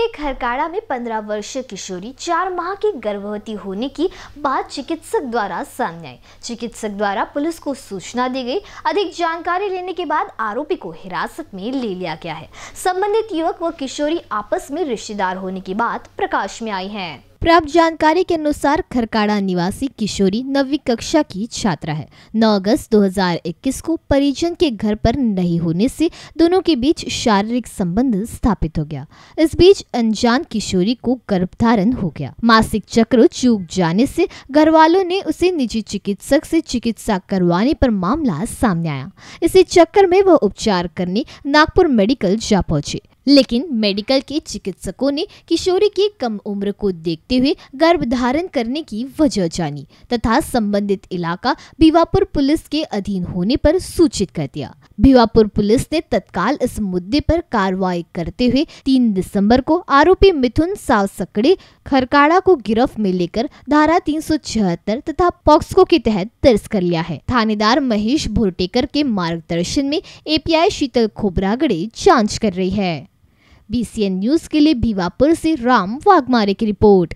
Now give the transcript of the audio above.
के खरकाड़ा में 15 वर्षीय किशोरी चार माह की गर्भवती होने की बात चिकित्सक द्वारा सामने आई चिकित्सक द्वारा पुलिस को सूचना दी गई अधिक जानकारी लेने के बाद आरोपी को हिरासत में ले लिया गया है संबंधित युवक व किशोरी आपस में रिश्तेदार होने की बात प्रकाश में आई है प्राप्त जानकारी के अनुसार खरकाड़ा निवासी किशोरी नवी कक्षा की छात्रा है 9 अगस्त 2021 को परिजन के घर पर नहीं होने से दोनों के बीच शारीरिक संबंध स्थापित हो गया इस बीच अनजान किशोरी को गर्भधारण हो गया मासिक चक्र चूक जाने से घर वालों ने उसे निजी चिकित्सक से चिकित्सा करवाने पर मामला सामने आया इसी चक्कर में वह उपचार करने नागपुर मेडिकल जा पहुंचे लेकिन मेडिकल के चिकित्सकों ने किशोरी की कम उम्र को देखते हुए गर्भधारण करने की वजह जानी तथा संबंधित इलाका भिवापुर पुलिस के अधीन होने पर सूचित कर दिया भिवापुर पुलिस ने तत्काल इस मुद्दे पर कार्रवाई करते हुए 3 दिसंबर को आरोपी मिथुन साव सकड़े खरकाड़ा को गिरफ्त में लेकर धारा तीन तथा पॉक्सको के तहत दर्ज कर लिया है थानेदार महेश भोरटेकर के मार्गदर्शन में एपीआई शीतल खोबरागड़े जांच कर रही है बीसीएन न्यूज के लिए भीवापुर से राम वाघमारे की रिपोर्ट